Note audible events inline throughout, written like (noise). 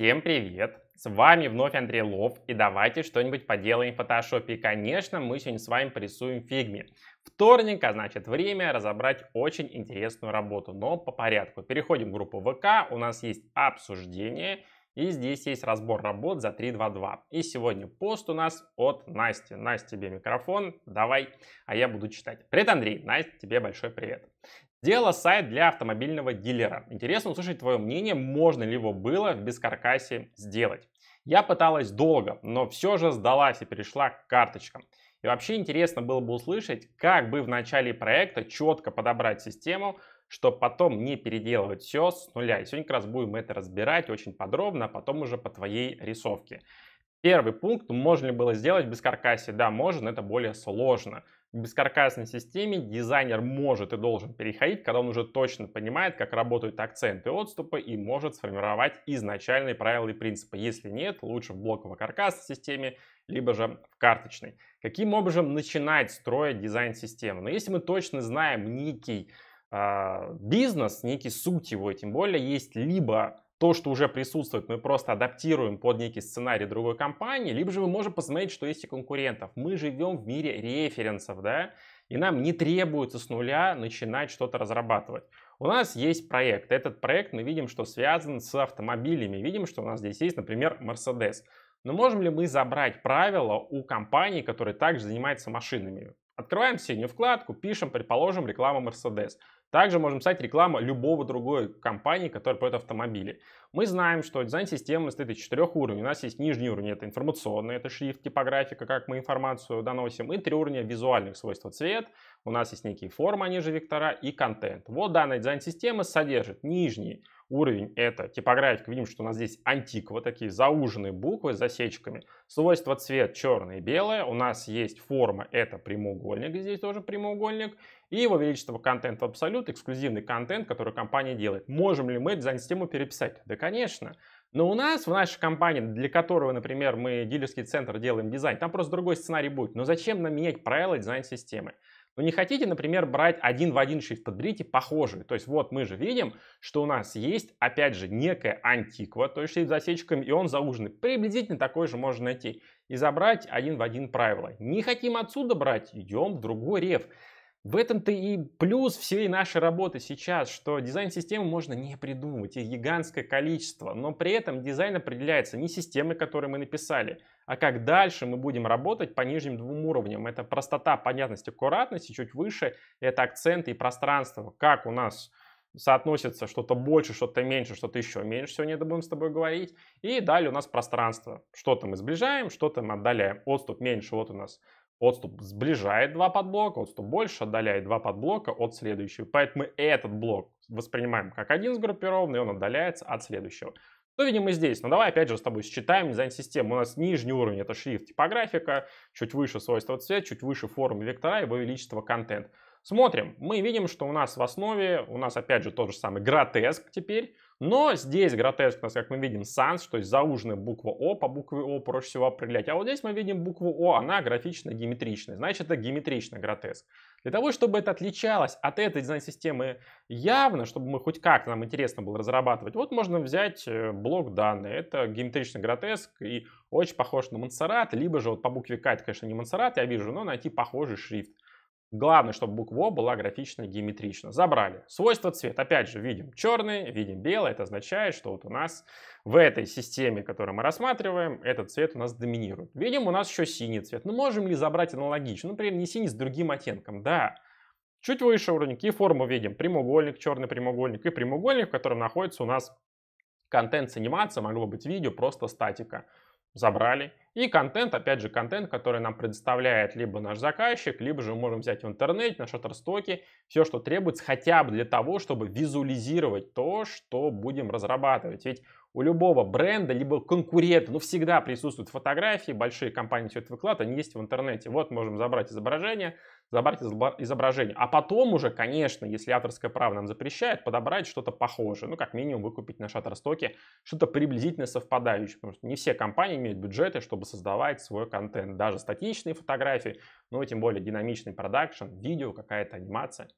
Всем привет! С вами вновь Андрей Лов, и давайте что-нибудь поделаем в фотошопе. И, конечно, мы сегодня с вами порисуем фигме. Вторник, а значит время разобрать очень интересную работу, но по порядку. Переходим в группу ВК, у нас есть обсуждение, и здесь есть разбор работ за 3.2.2. И сегодня пост у нас от Насти. Настя, тебе микрофон, давай, а я буду читать. Привет, Андрей, Настя, тебе большой привет. Дело сайт для автомобильного дилера. Интересно услышать твое мнение, можно ли его было в бескаркасе сделать. Я пыталась долго, но все же сдалась и перешла к карточкам. И вообще интересно было бы услышать, как бы в начале проекта четко подобрать систему, чтобы потом не переделывать все с нуля. И сегодня как раз будем это разбирать очень подробно, а потом уже по твоей рисовке. Первый пункт, можно ли было сделать без каркасе? Да, можно, это более сложно бескаркасной системе дизайнер может и должен переходить, когда он уже точно понимает, как работают акценты и отступы и может сформировать изначальные правила и принципы. Если нет, лучше в блоково-каркасной системе, либо же в карточной. Каким образом начинать строить дизайн системы? Но ну, если мы точно знаем некий э, бизнес, некий суть его, тем более есть либо то, что уже присутствует, мы просто адаптируем под некий сценарий другой компании, либо же мы можем посмотреть, что есть у конкурентов. Мы живем в мире референсов, да, и нам не требуется с нуля начинать что-то разрабатывать. У нас есть проект. Этот проект мы видим, что связан с автомобилями. Видим, что у нас здесь есть, например, Mercedes. Но можем ли мы забрать правила у компании, которая также занимается машинами? Открываем синюю вкладку, пишем, предположим, реклама Mercedes. Также можем писать рекламу любого другой компании, которая продает автомобили. Мы знаем, что дизайн системы состоит из четырех уровней. У нас есть нижний уровень, это информационный, это шрифт, типографика, как мы информацию доносим. И три уровня визуальных свойств, цвет. У нас есть некие формы, они же вектора, и контент. Вот данная дизайн-система содержит нижний Уровень это типографика. видим, что у нас здесь антиква, такие зауженные буквы с засечками. Свойство цвет черное и белое. У нас есть форма, это прямоугольник, здесь тоже прямоугольник. И его величество контент абсолют, эксклюзивный контент, который компания делает. Можем ли мы дизайн-систему переписать? Да, конечно. Но у нас, в нашей компании, для которого, например, мы дилерский центр делаем дизайн, там просто другой сценарий будет. Но зачем нам менять правила дизайн-системы? Но не хотите, например, брать один в один шрифт, подберите похожий. То есть вот мы же видим, что у нас есть, опять же, некая антиква, то есть шрифт с засечками, и он зауженный. Приблизительно такой же можно найти и забрать один в один правило. Не хотим отсюда брать, идем в другой реф. В этом-то и плюс всей нашей работы сейчас, что дизайн-системы можно не придумывать, их гигантское количество, но при этом дизайн определяется не системой, которую мы написали, а как дальше мы будем работать по нижним двум уровням. Это простота, понятность, аккуратность, и чуть выше это акценты и пространство, как у нас соотносится что-то больше, что-то меньше, что-то еще меньше. Сегодня это будем с тобой говорить. И далее у нас пространство. Что-то мы сближаем, что-то мы отдаляем. Отступ меньше, вот у нас Отступ сближает два подблока, отступ больше отдаляет два подблока от следующего. Поэтому мы этот блок воспринимаем как один сгруппированный, и он отдаляется от следующего. Что ну, видим мы здесь? Ну давай опять же с тобой считаем дизайн системы. У нас нижний уровень это шрифт типографика, чуть выше свойства цвет, чуть выше формы вектора и его величество контент. Смотрим, мы видим, что у нас в основе, у нас опять же тот же самый гротеск теперь, но здесь гротескность, как мы видим, sans, то есть зауженная буква О по букве О проще всего определять. А вот здесь мы видим букву О, она графично-геометричная, значит это геометричный гротеск. Для того, чтобы это отличалось от этой дизайн-системы явно, чтобы мы хоть как-то нам интересно было разрабатывать, вот можно взять э, блок данные. Это геометричный гротеск и очень похож на Монсеррат, либо же вот по букве К, это, конечно, не Монсеррат, я вижу, но найти похожий шрифт. Главное, чтобы буква О была графично геометрична. Забрали. Свойства цвет. Опять же, видим черный, видим белый. Это означает, что вот у нас в этой системе, которую мы рассматриваем, этот цвет у нас доминирует. Видим, у нас еще синий цвет. Но ну, можем ли забрать аналогично? Ну, например, не синий с другим оттенком. Да. Чуть выше уровник и форму видим. Прямоугольник, черный прямоугольник и прямоугольник, в котором находится у нас контент с анимацией. Могло быть видео, просто статика забрали. И контент, опять же, контент, который нам предоставляет либо наш заказчик, либо же мы можем взять в интернете, на шаттерстоке, все, что требуется, хотя бы для того, чтобы визуализировать то, что будем разрабатывать. Ведь у любого бренда, либо конкурента, ну, всегда присутствуют фотографии, большие компании все это выкладывают, они есть в интернете. Вот можем забрать изображение, забрать изображение. А потом уже, конечно, если авторское право нам запрещает, подобрать что-то похожее. Ну, как минимум, выкупить на шаттерстоке что-то приблизительно совпадающее. Потому что не все компании имеют бюджеты, чтобы создавать свой контент. Даже статичные фотографии, ну и тем более динамичный продакшн, видео, какая-то анимация.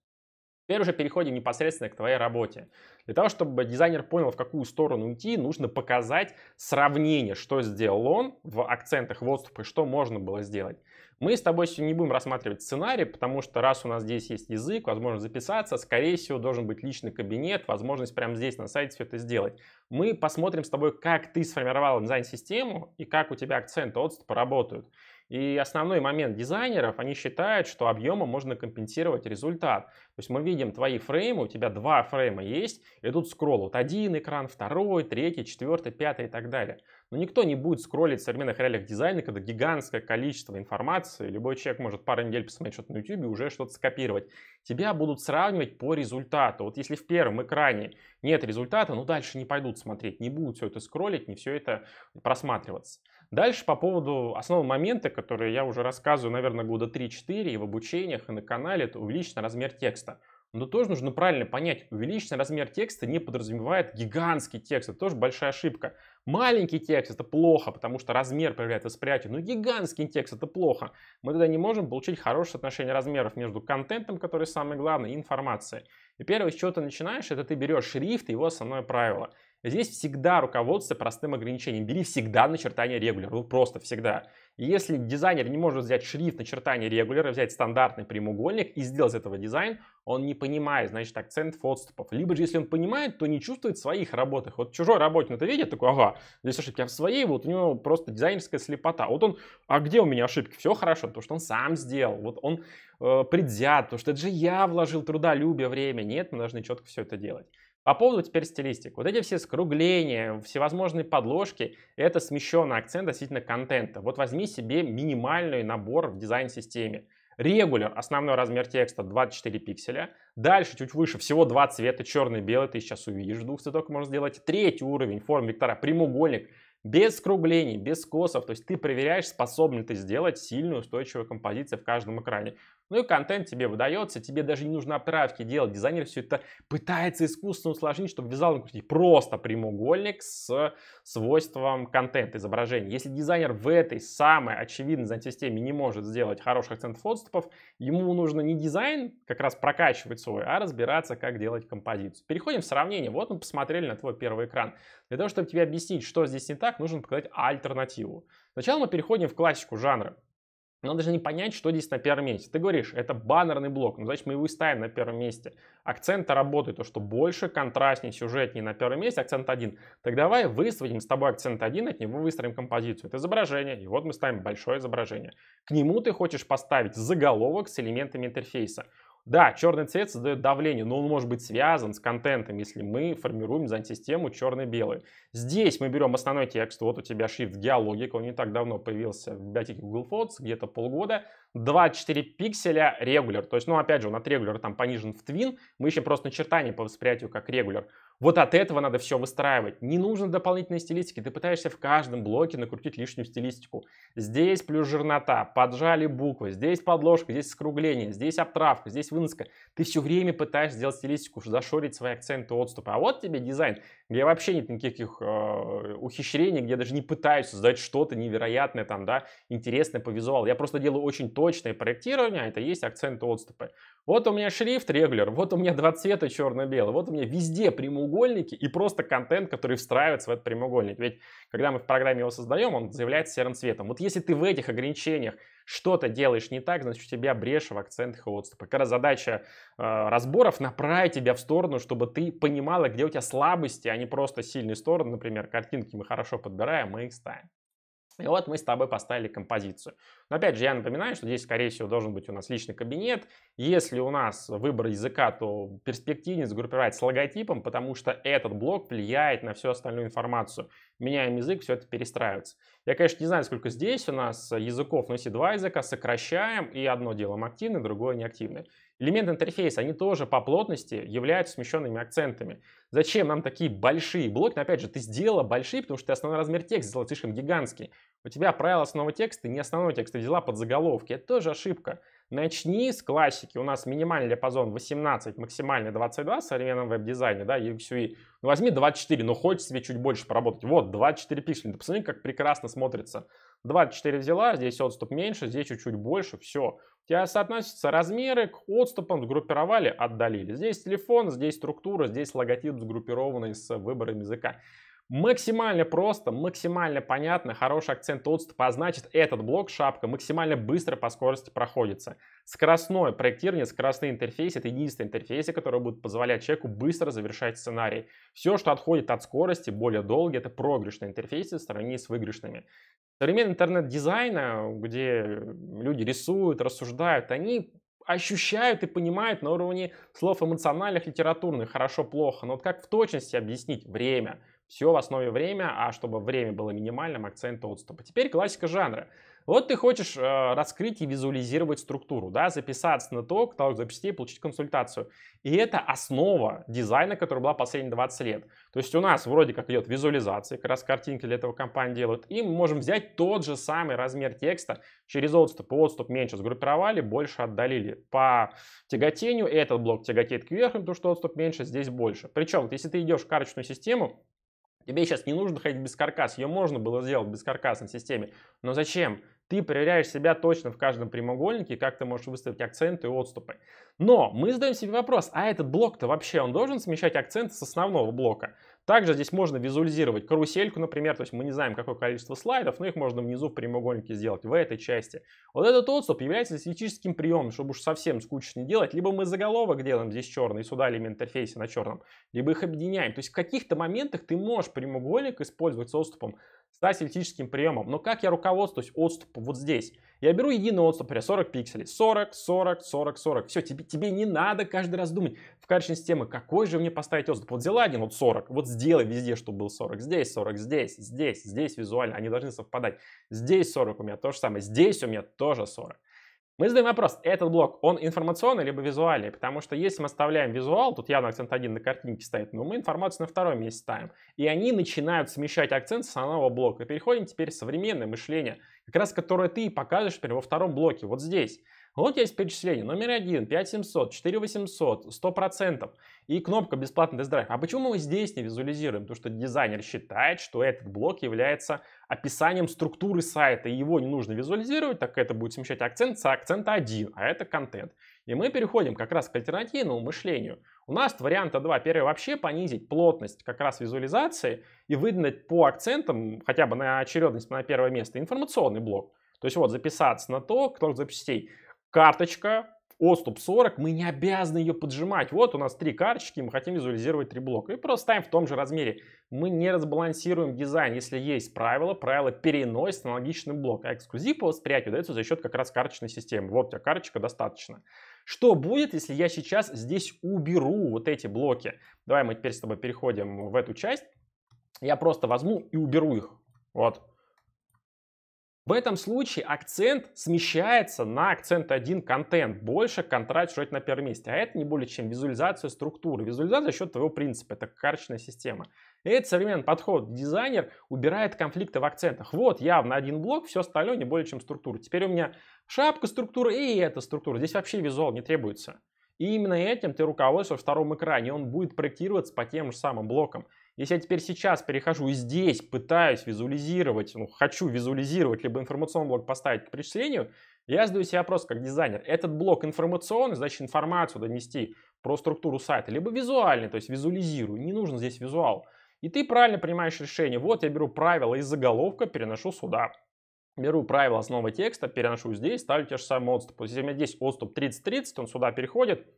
Теперь уже переходим непосредственно к твоей работе. Для того, чтобы дизайнер понял, в какую сторону идти, нужно показать сравнение, что сделал он в акцентах, в отступах, что можно было сделать. Мы с тобой сегодня не будем рассматривать сценарий, потому что раз у нас здесь есть язык, возможность записаться, скорее всего, должен быть личный кабинет, возможность прямо здесь на сайте все это сделать. Мы посмотрим с тобой, как ты сформировал дизайн-систему и как у тебя акценты, отступы работают. И основной момент дизайнеров, они считают, что объемом можно компенсировать результат. То есть мы видим твои фреймы, у тебя два фрейма есть, идут скролл. Вот один экран, второй, третий, четвертый, пятый и так далее. Но никто не будет скроллить в современных реалиях дизайна, когда гигантское количество информации, любой человек может пару недель посмотреть что-то на YouTube и уже что-то скопировать. Тебя будут сравнивать по результату. Вот если в первом экране нет результата, ну дальше не пойдут смотреть, не будут все это скроллить, не все это просматриваться. Дальше по поводу основного момента, который я уже рассказываю, наверное, года 3-4 и в обучениях, и на канале, это увеличенный размер текста. Но тоже нужно правильно понять, увеличенный размер текста не подразумевает гигантский текст, это тоже большая ошибка. Маленький текст это плохо, потому что размер проявляет восприятие, но гигантский текст это плохо. Мы тогда не можем получить хорошее соотношение размеров между контентом, который самое главное, и информацией. И первое, с чего ты начинаешь, это ты берешь шрифт и его основное правило. Здесь всегда руководство простым ограничением. Бери всегда начертание регуляр, ну просто всегда. Если дизайнер не может взять шрифт начертания регуляра, взять стандартный прямоугольник и сделать из этого дизайн, он не понимает, значит, акцент отступов. Либо же, если он понимает, то не чувствует в своих работах. Вот чужой работе он это видит, такой, ага, здесь ошибки, а в своей вот у него просто дизайнерская слепота. Вот он, а где у меня ошибки? Все хорошо, то что он сам сделал. Вот он э, предвзят, потому что это же я вложил трудолюбие, время. Нет, мы должны четко все это делать. По поводу теперь стилистик. Вот эти все скругления, всевозможные подложки, это смещенный акцент относительно контента. Вот возьми себе минимальный набор в дизайн-системе. Регуляр, основной размер текста 24 пикселя. Дальше, чуть выше, всего два цвета, черный и белый, ты сейчас увидишь, двух цветов можно сделать. Третий уровень, форм вектора, прямоугольник, без скруглений, без косов. То есть ты проверяешь, способен ты сделать сильную устойчивую композицию в каждом экране. Ну и контент тебе выдается, тебе даже не нужно отправки делать. Дизайнер все это пытается искусственно усложнить, чтобы вязал просто прямоугольник с свойством контента, изображения. Если дизайнер в этой самой очевидной системе не может сделать хороших акцентов отступов, ему нужно не дизайн как раз прокачивать свой, а разбираться, как делать композицию. Переходим в сравнение. Вот мы посмотрели на твой первый экран. Для того, чтобы тебе объяснить, что здесь не так, нужно показать альтернативу. Сначала мы переходим в классику жанра. Нам даже не понять, что здесь на первом месте. Ты говоришь, это баннерный блок, ну значит мы его и ставим на первом месте. Акценты работает, то что больше, контрастнее, сюжетнее на первом месте, акцент один. Так давай выставим с тобой акцент один, от него выстроим композицию. Это изображение, и вот мы ставим большое изображение. К нему ты хочешь поставить заголовок с элементами интерфейса. Да, черный цвет создает давление, но он может быть связан с контентом, если мы формируем дизайн-систему черно-белый. Здесь мы берем основной текст, вот у тебя shift геологик, он не так давно появился в библиотеке Google Fonts, где-то полгода. 24 пикселя регуляр, то есть, ну опять же, он от регуляра там понижен в твин, мы ищем просто начертание по восприятию как регуляр. Вот от этого надо все выстраивать. Не нужно дополнительной стилистики. Ты пытаешься в каждом блоке накрутить лишнюю стилистику. Здесь плюс жирнота, поджали буквы, здесь подложка, здесь скругление, здесь обтравка, здесь выноска. Ты все время пытаешься сделать стилистику, зашорить свои акценты, отступы. А вот тебе дизайн, где вообще нет никаких э, ухищрений, где я даже не пытаюсь создать что-то невероятное, там, да, интересное по визуалу. Я просто делаю очень точное проектирование, а это есть акценты, отступы. Вот у меня шрифт регуляр, вот у меня два цвета черно-белый, вот у меня везде прямоугольник прямоугольники и просто контент, который встраивается в этот прямоугольник. Ведь когда мы в программе его создаем, он заявляется серым цветом. Вот если ты в этих ограничениях что-то делаешь не так, значит у тебя брешь в акцентах и отступах. Как раз задача э, разборов направить тебя в сторону, чтобы ты понимала, где у тебя слабости, а не просто сильные стороны. Например, картинки мы хорошо подбираем, мы их ставим. И вот мы с тобой поставили композицию. Но опять же, я напоминаю, что здесь, скорее всего, должен быть у нас личный кабинет. Если у нас выбор языка, то перспективнее сгруппировать с логотипом, потому что этот блок влияет на всю остальную информацию. Меняем язык, все это перестраивается. Я, конечно, не знаю, сколько здесь у нас языков, но если два языка, сокращаем, и одно делаем активное, другое неактивное. Элементы интерфейса, они тоже по плотности являются смещенными акцентами. Зачем нам такие большие блоки? Но опять же, ты сделала большие, потому что ты основной размер текста сделал слишком гигантский. У тебя правило основного текста, не основного текста, взяла под заголовки. Это тоже ошибка. Начни с классики. У нас минимальный диапазон 18, максимальный 22 в современном веб-дизайне, да, UXUI. Ну, возьми 24, но хочешь себе чуть больше поработать. Вот, 24 пикселя. Ты посмотри, как прекрасно смотрится. 24 взяла, здесь отступ меньше, здесь чуть-чуть больше, все соотносятся размеры к отступам, сгруппировали, отдалили. Здесь телефон, здесь структура, здесь логотип сгруппированный с выбором языка. Максимально просто, максимально понятно, хороший акцент отступа, а значит этот блок шапка максимально быстро по скорости проходится. Скоростное проектирование, скоростный интерфейс — это единственный интерфейс, который будет позволять человеку быстро завершать сценарий. Все, что отходит от скорости, более долго, это проигрышные интерфейсы в сравнении с выигрышными. Современный интернет-дизайна, где люди рисуют, рассуждают, они ощущают и понимают на уровне слов эмоциональных, литературных, хорошо-плохо. Но вот как в точности объяснить время — все в основе время, а чтобы время было минимальным, акцент отступа. Теперь классика жанра. Вот ты хочешь э, раскрыть и визуализировать структуру, да, записаться на то, каталог и получить консультацию. И это основа дизайна, которая была последние 20 лет. То есть у нас вроде как идет визуализация, как раз картинки для этого компании делают, и мы можем взять тот же самый размер текста, через отступ отступ меньше сгруппировали, больше отдалили. По тяготению этот блок тяготеет кверху, потому что отступ меньше, здесь больше. Причем, если ты идешь в карточную систему, Тебе сейчас не нужно ходить без каркаса, ее можно было сделать без каркасной системе, но зачем? Ты проверяешь себя точно в каждом прямоугольнике, как ты можешь выставить акценты и отступы. Но мы задаем себе вопрос, а этот блок-то вообще, он должен смещать акценты с основного блока? Также здесь можно визуализировать карусельку, например, то есть мы не знаем, какое количество слайдов, но их можно внизу в прямоугольнике сделать, в этой части. Вот этот отступ является статистическим приемом, чтобы уж совсем скучно не делать. Либо мы заголовок делаем здесь черный, сюда элемент интерфейса на черном, либо их объединяем. То есть в каких-то моментах ты можешь прямоугольник использовать с отступом, стасельтическим приемом. Но как я руководствуюсь отступом вот здесь? Я беру единый отступ, например, 40 пикселей. 40, 40, 40, 40. Все, тебе, тебе не надо каждый раз думать в качестве системы, какой же мне поставить отступ. Вот взяла один, вот 40. Вот сделай везде, чтобы был 40. Здесь 40, здесь, здесь, здесь визуально. Они должны совпадать. Здесь 40 у меня то же самое. Здесь у меня тоже 40. Мы задаем вопрос, этот блок, он информационный либо визуальный? Потому что если мы оставляем визуал, тут явно акцент один на картинке стоит, но мы информацию на втором месте ставим. И они начинают смещать акцент с основного блока. И переходим теперь в современное мышление, как раз которое ты покажешь, например, во втором блоке, вот здесь. Вот есть перечисление. Номер 1, 5700, 4800, 100%. И кнопка бесплатный тест-драйв. А почему мы здесь не визуализируем? Потому что дизайнер считает, что этот блок является описанием структуры сайта. И его не нужно визуализировать, так это будет смещать акцент с акцента 1, а это контент. И мы переходим как раз к альтернативному мышлению. У нас варианта два. Первый вообще понизить плотность как раз визуализации и выдать по акцентам, хотя бы на очередность на первое место, информационный блок. То есть вот записаться на то, кто запчастей карточка, отступ 40, мы не обязаны ее поджимать. Вот у нас три карточки, мы хотим визуализировать три блока. И просто ставим в том же размере. Мы не разбалансируем дизайн. Если есть правило, правило переносит аналогичный блок. А эксклюзив по восприятию дается за счет как раз карточной системы. Вот у тебя карточка достаточно. Что будет, если я сейчас здесь уберу вот эти блоки? Давай мы теперь с тобой переходим в эту часть. Я просто возьму и уберу их. Вот, в этом случае акцент смещается на акцент один контент, больше контра чуть на первом месте. А это не более чем визуализация структуры, визуализация за счет твоего принципа, это карточная система. И это современный подход. Дизайнер убирает конфликты в акцентах. Вот явно один блок, все остальное не более чем структура. Теперь у меня шапка структура и эта структура. Здесь вообще визуал не требуется. И именно этим ты руководствуешь во втором экране, он будет проектироваться по тем же самым блокам. Если я теперь сейчас перехожу и здесь пытаюсь визуализировать, ну, хочу визуализировать, либо информационный блок поставить к причислению, я задаю себе вопрос как дизайнер. Этот блок информационный, значит информацию донести про структуру сайта, либо визуальный, то есть визуализирую, не нужен здесь визуал. И ты правильно принимаешь решение. Вот я беру правила из заголовка, переношу сюда. Беру правила основы текста, переношу здесь, ставлю те же самые отступы. Если у меня здесь отступ 30-30, он сюда переходит,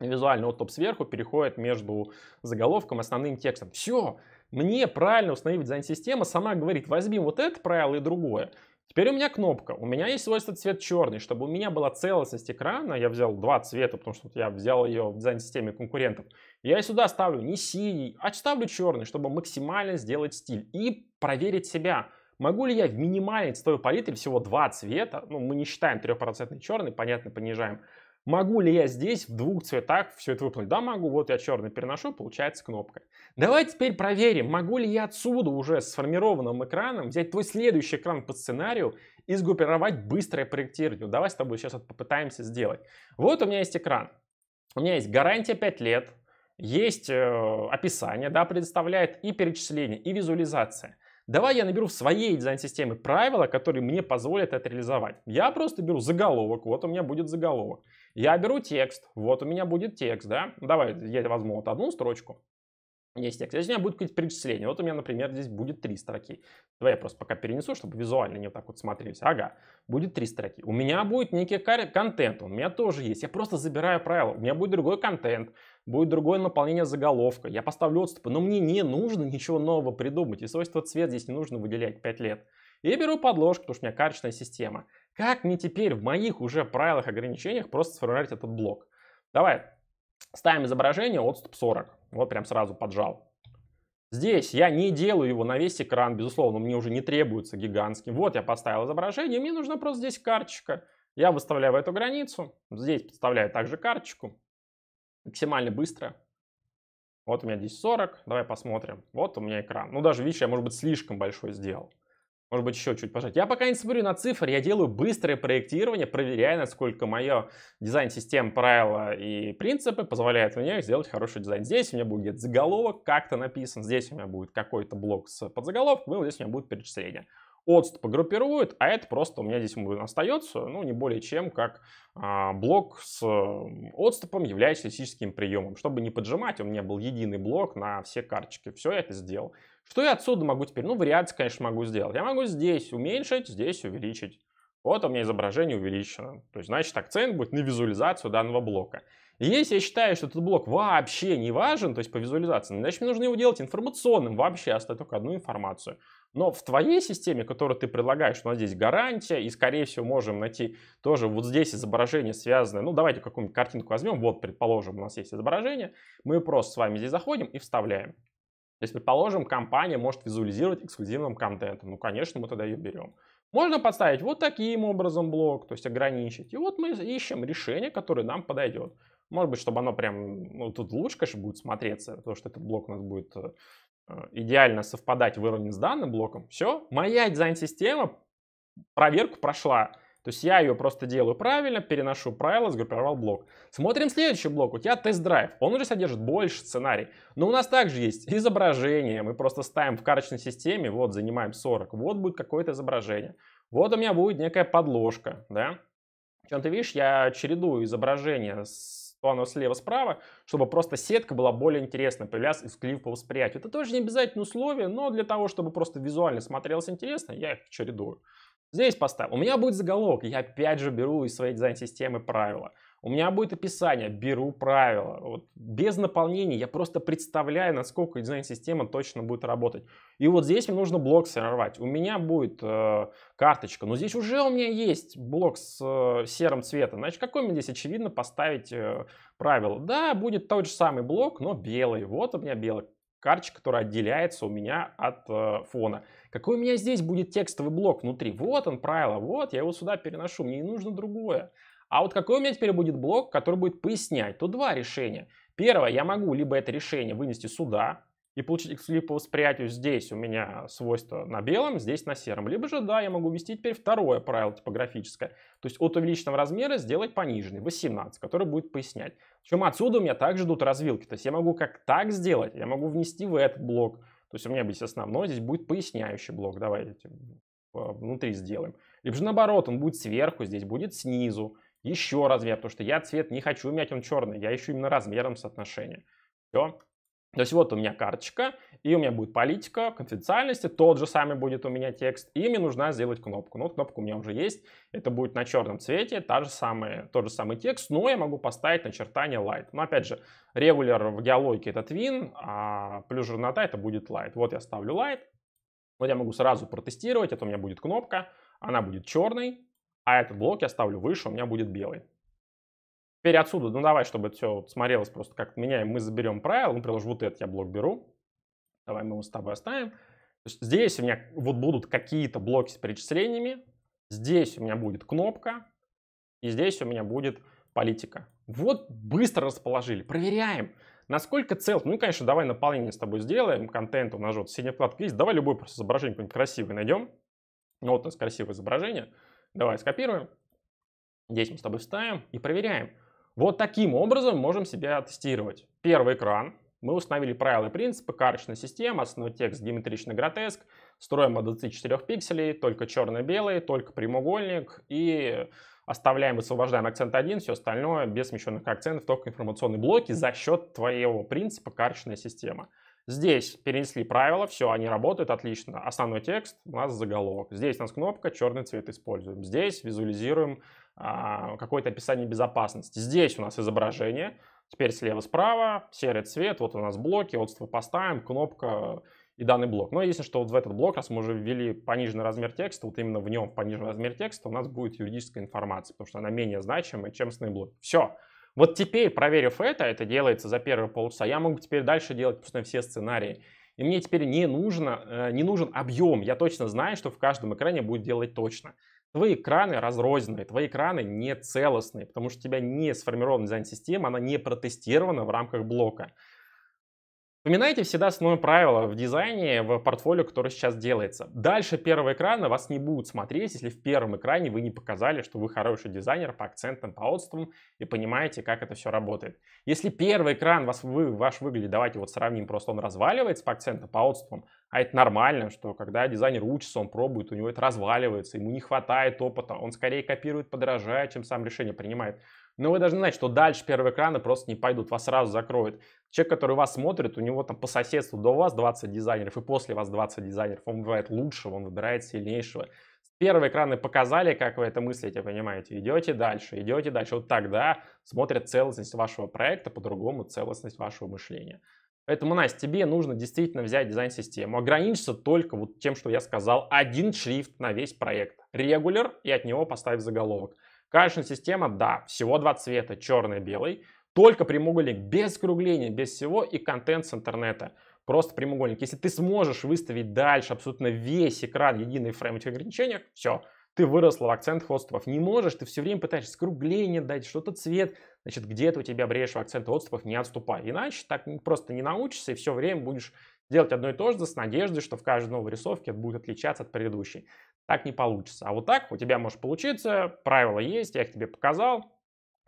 Визуально визуальный топ сверху переходит между заголовком и основным текстом. Все, мне правильно установить дизайн-система, сама говорит, возьми вот это правило и другое. Теперь у меня кнопка. У меня есть свойство цвет черный. Чтобы у меня была целостность экрана, я взял два цвета, потому что я взял ее в дизайн-системе конкурентов. Я сюда ставлю не синий, а ставлю черный, чтобы максимально сделать стиль и проверить себя. Могу ли я в минимальной цветовой палитре всего два цвета, ну мы не считаем 3% черный, понятно, понижаем, Могу ли я здесь в двух цветах все это выполнить? Да, могу. Вот я черный переношу, получается кнопка. Давай теперь проверим, могу ли я отсюда уже с сформированным экраном взять твой следующий экран по сценарию и сгруппировать быстрое проектирование. Ну, давай с тобой сейчас это попытаемся сделать. Вот у меня есть экран. У меня есть гарантия 5 лет, есть э, описание, да, предоставляет и перечисление, и визуализация. Давай я наберу в своей дизайн-системе правила, которые мне позволят это реализовать. Я просто беру заголовок, вот у меня будет заголовок. Я беру текст, вот у меня будет текст, да. Давай я возьму вот одну строчку, есть текст. Здесь у меня будет какое то перечисления, вот у меня, например, здесь будет три строки. Давай я просто пока перенесу, чтобы визуально не вот так вот смотрелись. Ага, будет три строки. У меня будет некий контент, у меня тоже есть. Я просто забираю правила. У меня будет другой контент будет другое наполнение заголовка, я поставлю отступы, но мне не нужно ничего нового придумать, и свойство цвет здесь не нужно выделять 5 лет. И беру подложку, потому что у меня карточная система. Как мне теперь в моих уже правилах ограничениях просто сформировать этот блок? Давай, ставим изображение, отступ 40. Вот прям сразу поджал. Здесь я не делаю его на весь экран, безусловно, мне уже не требуется гигантский. Вот я поставил изображение, мне нужна просто здесь карточка. Я выставляю эту границу, здесь подставляю также карточку максимально быстро. Вот у меня здесь 1040, давай посмотрим. Вот у меня экран. Ну, даже, видишь, я, может быть, слишком большой сделал. Может быть, еще чуть пожать. Я пока не смотрю на цифры, я делаю быстрое проектирование, проверяя, насколько мое дизайн систем, правила и принципы позволяют мне сделать хороший дизайн. Здесь у меня будет заголовок как-то написан, здесь у меня будет какой-то блок с подзаголовком, и вот здесь у меня будет перечисление отступы группирует, а это просто у меня здесь остается, ну, не более чем как а, блок с отступом, являясь классическим приемом. Чтобы не поджимать, у меня был единый блок на все карточки. Все, я это сделал. Что я отсюда могу теперь? Ну, вариации, конечно, могу сделать. Я могу здесь уменьшить, здесь увеличить. Вот у меня изображение увеличено. То есть, значит, акцент будет на визуализацию данного блока. И если я считаю, что этот блок вообще не важен, то есть по визуализации, значит, мне нужно его делать информационным вообще, оставить только одну информацию. Но в твоей системе, которую ты предлагаешь, у нас здесь гарантия, и, скорее всего, можем найти тоже вот здесь изображение связанное. Ну, давайте какую-нибудь картинку возьмем. Вот, предположим, у нас есть изображение. Мы просто с вами здесь заходим и вставляем. То есть, предположим, компания может визуализировать эксклюзивным контентом. Ну, конечно, мы тогда ее берем. Можно подставить вот таким образом блок, то есть ограничить. И вот мы ищем решение, которое нам подойдет. Может быть, чтобы оно прям, ну, тут лучше, конечно, будет смотреться, потому что этот блок у нас будет э, Э, идеально совпадать выровнен с данным блоком, все, моя дизайн-система проверку прошла. То есть я ее просто делаю правильно, переношу правила, сгруппировал блок. Смотрим следующий блок. У тебя тест-драйв. Он уже содержит больше сценарий. Но у нас также есть изображение. Мы просто ставим в карточной системе, вот занимаем 40, вот будет какое-то изображение. Вот у меня будет некая подложка, да. Чем ты видишь, я чередую изображение с то оно слева-справа, чтобы просто сетка была более интересна, появлялся эксклив по восприятию. Это тоже не обязательное условие, но для того, чтобы просто визуально смотрелось интересно, я их чередую. Здесь поставил. У меня будет заголовок. Я опять же беру из своей дизайн-системы правила. У меня будет описание, беру правила. Вот без наполнений я просто представляю, насколько дизайн-система точно будет работать. И вот здесь мне нужно блок сорвать. У меня будет э, карточка, но здесь уже у меня есть блок с э, серым цветом. Значит, какой мне здесь очевидно поставить э, правило? Да, будет тот же самый блок, но белый. Вот у меня белый карточка, которая отделяется у меня от э, фона. Какой у меня здесь будет текстовый блок внутри? Вот он, правило, вот я его сюда переношу, мне не нужно другое. А вот какой у меня теперь будет блок, который будет пояснять? Тут два решения. Первое, я могу либо это решение вынести сюда и получить XLIP по восприятию. Здесь у меня свойство на белом, здесь на сером. Либо же, да, я могу ввести теперь второе правило типографическое. То есть от увеличенного размера сделать пониженный, 18, который будет пояснять. Причем отсюда у меня также идут развилки. То есть я могу как так сделать, я могу внести в этот блок. То есть у меня будет основной, здесь будет поясняющий блок. Давайте э, внутри сделаем. Либо же наоборот, он будет сверху, здесь будет снизу еще размер, потому что я цвет не хочу менять, он черный, я ищу именно размером соотношение. Все. То есть вот у меня карточка, и у меня будет политика, конфиденциальности, тот же самый будет у меня текст, и мне нужно сделать кнопку. Ну, вот кнопка у меня уже есть, это будет на черном цвете, та же самая, тот же самый текст, но я могу поставить начертание light. Но опять же, регуляр в геологии это twin, а плюс жирнота это будет light. Вот я ставлю light, вот я могу сразу протестировать, это у меня будет кнопка, она будет черной, а этот блок я ставлю выше, у меня будет белый. Теперь отсюда, ну давай, чтобы это все смотрелось просто как меняем, мы заберем правило, например, ну, вот этот я блок беру, давай мы его с тобой оставим. То есть здесь у меня вот будут какие-то блоки с перечислениями, здесь у меня будет кнопка, и здесь у меня будет политика. Вот быстро расположили, проверяем, насколько цел. Ну, конечно, давай наполнение с тобой сделаем, контент у нас же вот синяя вкладка есть, давай любой просто изображение какое-нибудь красивое найдем. Ну, вот у нас красивое изображение. Давай скопируем. Здесь мы с тобой вставим и проверяем. Вот таким образом можем себя тестировать. Первый экран. Мы установили правила и принципы, карточная система, основной текст геометрично гротеск, строим от 24 пикселей, только черно-белый, только прямоугольник и оставляем, освобождаем акцент 1, все остальное без смещенных акцентов, только информационные блоки за счет твоего принципа карточная система. Здесь перенесли правила, все, они работают отлично. Основной текст у нас заголовок. Здесь у нас кнопка, черный цвет используем. Здесь визуализируем а, какое-то описание безопасности. Здесь у нас изображение. Теперь слева-справа, серый цвет, вот у нас блоки, отступы поставим, кнопка и данный блок. Но единственное, что вот в этот блок, раз мы уже ввели пониженный размер текста, вот именно в нем пониженный размер текста у нас будет юридическая информация, потому что она менее значимая, чем основной блок. Все. Вот теперь, проверив это, это делается за первые полчаса, я могу теперь дальше делать просто все сценарии. И мне теперь не, нужно, э, не нужен объем. Я точно знаю, что в каждом экране будет делать точно. Твои экраны разрозненные, твои экраны не целостные, потому что у тебя не сформирован дизайн-система, она не протестирована в рамках блока. Вспоминайте всегда основное правило в дизайне, в портфолио, которое сейчас делается. Дальше первого экрана вас не будут смотреть, если в первом экране вы не показали, что вы хороший дизайнер по акцентам, по отступам и понимаете, как это все работает. Если первый экран вас, вы, ваш выглядит, давайте вот сравним, просто он разваливается по акцентам, по отступам, а это нормально, что когда дизайнер учится, он пробует, у него это разваливается, ему не хватает опыта, он скорее копирует, подражает, чем сам решение принимает. Но вы должны знать, что дальше первые экраны просто не пойдут, вас сразу закроют. Человек, который вас смотрит, у него там по соседству до вас 20 дизайнеров и после вас 20 дизайнеров. Он выбирает лучшего, он выбирает сильнейшего. Первые экраны показали, как вы это мыслите, понимаете. Идете дальше, идете дальше. Вот тогда смотрят целостность вашего проекта, по-другому целостность вашего мышления. Поэтому, Настя, тебе нужно действительно взять дизайн-систему, ограничиться только вот тем, что я сказал, один шрифт на весь проект. Регуляр и от него поставь заголовок. Качественная система, да, всего два цвета, черный и белый. Только прямоугольник, без скругления, без всего и контент с интернета. Просто прямоугольник. Если ты сможешь выставить дальше абсолютно весь экран, единый фрейм этих ограничениях, все, ты выросла в акцентах отступов. Не можешь, ты все время пытаешься скругление дать, что-то цвет, значит, где-то у тебя бреешь в акценты отступов, не отступай. Иначе так просто не научишься и все время будешь делать одно и то же с надеждой, что в каждой новой рисовке будет отличаться от предыдущей так не получится. А вот так у тебя может получиться, правила есть, я их тебе показал,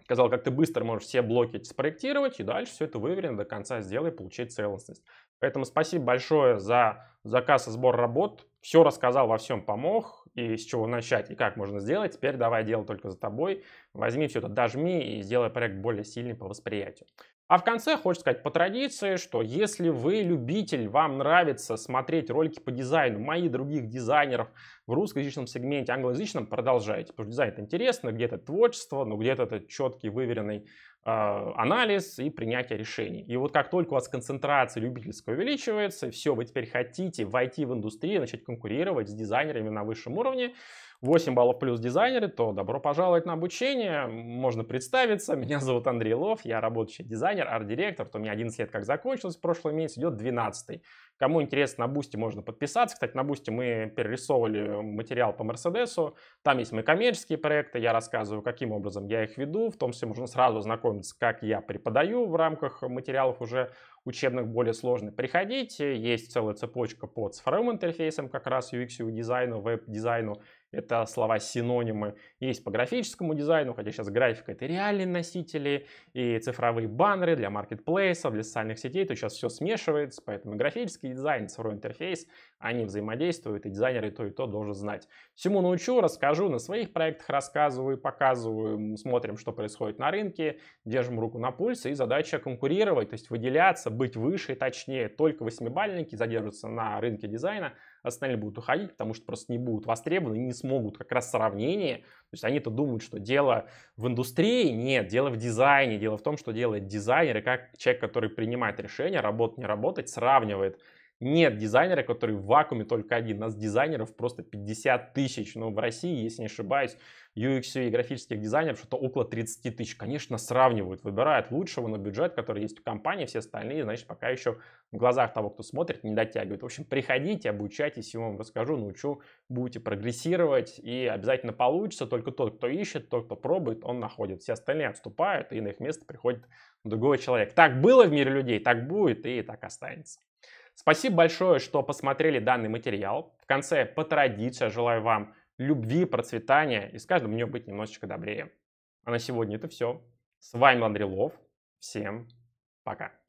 сказал, как ты быстро можешь все блоки эти спроектировать, и дальше все это выверено до конца сделай, получить целостность. Поэтому спасибо большое за заказ и сбор работ. Все рассказал, во всем помог, и с чего начать, и как можно сделать. Теперь давай дело только за тобой. Возьми все это, дожми и сделай проект более сильный по восприятию. А в конце хочется сказать по традиции, что если вы любитель, вам нравится смотреть ролики по дизайну моих других дизайнеров в русскоязычном сегменте, англоязычном, продолжайте. Потому что дизайн интересно, где-то творчество, но где-то это четкий выверенный э, анализ и принятие решений. И вот как только у вас концентрация любительская увеличивается, все, вы теперь хотите войти в индустрию, начать конкурировать с дизайнерами на высшем уровне, 8 баллов плюс дизайнеры, то добро пожаловать на обучение. Можно представиться. (laughs) Меня зовут Андрей Лов, я работающий дизайнер, арт-директор. То у меня 11 лет как закончилось, в прошлый месяц идет 12 -й. Кому интересно, на Бусте можно подписаться. Кстати, на Бусте мы перерисовывали материал по Мерседесу. Там есть мои коммерческие проекты, я рассказываю, каким образом я их веду. В том числе можно сразу ознакомиться, как я преподаю в рамках материалов уже учебных более сложных. приходить. Есть целая цепочка по цифровым интерфейсам, как раз UX, дизайну, веб-дизайну это слова-синонимы. Есть по графическому дизайну, хотя сейчас графика это реальные носители, и цифровые баннеры для маркетплейсов, для социальных сетей, то сейчас все смешивается, поэтому графический дизайн, цифровой интерфейс, они взаимодействуют, и дизайнер и то, и то должен знать. Всему научу, расскажу, на своих проектах рассказываю, показываю, смотрим, что происходит на рынке, держим руку на пульсе, и задача конкурировать, то есть выделяться, быть выше, точнее, только восьмибальники задержатся на рынке дизайна, остальные будут уходить, потому что просто не будут востребованы и не смогут как раз сравнение. То есть они-то думают, что дело в индустрии, нет, дело в дизайне, дело в том, что делает дизайнер и как человек, который принимает решение, работать, не работать, сравнивает нет дизайнера, который в вакууме только один. У нас дизайнеров просто 50 тысяч. Но ну, в России, если не ошибаюсь, UX и графических дизайнеров что-то около 30 тысяч. Конечно, сравнивают, выбирают лучшего на бюджет, который есть в компании, все остальные, значит, пока еще в глазах того, кто смотрит, не дотягивают. В общем, приходите, обучайтесь, я вам расскажу, научу, будете прогрессировать, и обязательно получится. Только тот, кто ищет, тот, кто пробует, он находит. Все остальные отступают, и на их место приходит другой человек. Так было в мире людей, так будет, и так останется. Спасибо большое, что посмотрели данный материал. В конце, по традиции, желаю вам любви, процветания и с каждым днем быть немножечко добрее. А на сегодня это все. С вами Андрей Лов. Всем пока.